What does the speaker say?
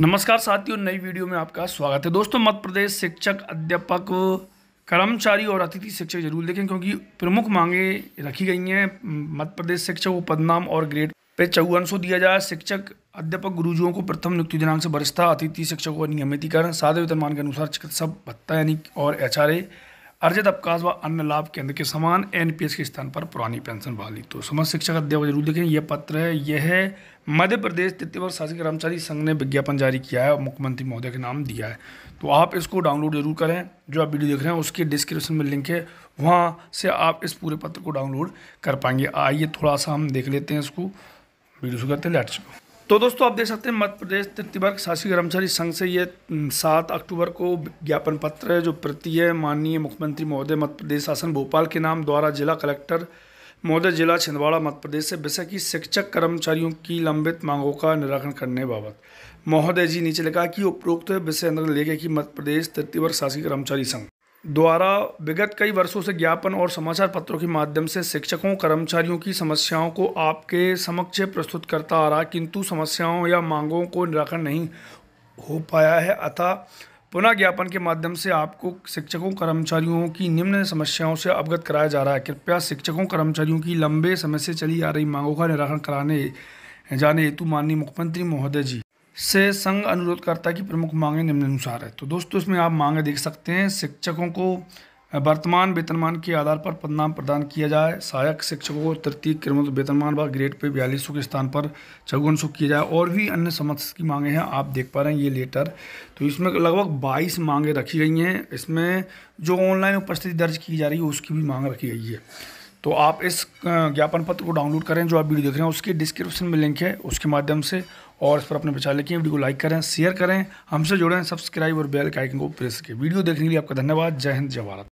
नमस्कार साथियों नई वीडियो में आपका स्वागत है दोस्तों मध्य प्रदेश शिक्षक अध्यापक कर्मचारी और अतिथि शिक्षक जरूर देखें क्योंकि प्रमुख मांगे रखी गई हैं मध्य प्रदेश शिक्षक को पदनाम और ग्रेड पे चौवन सौ दिया जाए शिक्षक अध्यापक गुरुजुओं को प्रथम नियुक्ति दिनांक से वरिष्ठता अतिथि शिक्षकों का नियमितीकरण साधे वेतनमान के अनुसार चिकित्सा भत्ता यानी और एच अर्जित अवकाश व अन्य लाभ केंद्र के समान एनपीएस के स्थान पर पुरानी पेंशन बहाली तो समस्त शिक्षक अध्यापक जरूर देखें यह पत्र है यह मध्य प्रदेश तृतीय वर्ष शासकीय कर्मचारी संघ ने विज्ञापन जारी किया है और मुख्यमंत्री महोदय के नाम दिया है तो आप इसको डाउनलोड जरूर करें जो आप वीडियो देख रहे हैं उसके डिस्क्रिप्शन में लिंक है वहाँ से आप इस पूरे पत्र को डाउनलोड कर पाएंगे आइए थोड़ा सा हम देख लेते हैं इसको वीडियो शुरू करते हैं लेट्स तो दोस्तों आप देख सकते हैं मध्य प्रदेश तिब्बत शासकीय कर्मचारी संघ से ये सात अक्टूबर को ज्ञापन पत्र है जो प्रति है माननीय मुख्यमंत्री महोदय मध्य प्रदेश शासन भोपाल के नाम द्वारा जिला कलेक्टर महोदय जिला छिंदवाड़ा मध्य प्रदेश से विषय की शिक्षक कर्मचारियों की लंबित मांगों का निराकरण करने बाबत महोदय जी नीचे लिखा कि उपरोक्त विषय अंदर लेखे कि मध्य प्रदेश तृतीय शासकीय कर्मचारी संघ द्वारा विगत कई वर्षों से ज्ञापन और समाचार पत्रों के माध्यम से शिक्षकों कर्मचारियों की समस्याओं को आपके समक्ष प्रस्तुत करता आ रहा किंतु समस्याओं या मांगों को निराकरण नहीं हो पाया है अतः पुनः ज्ञापन के माध्यम से आपको शिक्षकों कर्मचारियों की निम्न समस्याओं से अवगत कराया जा रहा है कृपया शिक्षकों कर्मचारियों की लंबे समय से चली आ रही मांगों का निराकरण कराने जाने हेतु माननीय मुख्यमंत्री महोदय जी से संघ अनुरोध करता है कि प्रमुख मांगें निम्नानुसार है तो दोस्तों इसमें आप मांगें देख सकते हैं शिक्षकों को वर्तमान वेतनमान के आधार पर पदनाम प्रदान किया जाए सहायक शिक्षकों को तृतीय क्रमोत वेतनमान व ग्रेड पे बयालीस सौ के स्थान पर चौवन सौ किया जाए और भी अन्य समस्या की मांगे हैं आप देख पा रहे हैं ये लेटर तो इसमें लगभग बाईस मांगे रखी गई हैं इसमें जो ऑनलाइन उपस्थिति दर्ज की जा रही है उसकी भी मांग रखी गई है तो आप इस ज्ञापन पत्र को डाउनलोड करें जो आप वीडियो देख रहे हैं उसकी डिस्क्रिप्शन में लिंक है उसके माध्यम से और इस पर अपने विचार लिखें वीडियो को लाइक करें शेयर करें हमसे जुड़ें सब्सक्राइब और बेल के आइकन को प्रेस करें वीडियो देखने के लिए आपका धन्यवाद जय हिंद जय भारत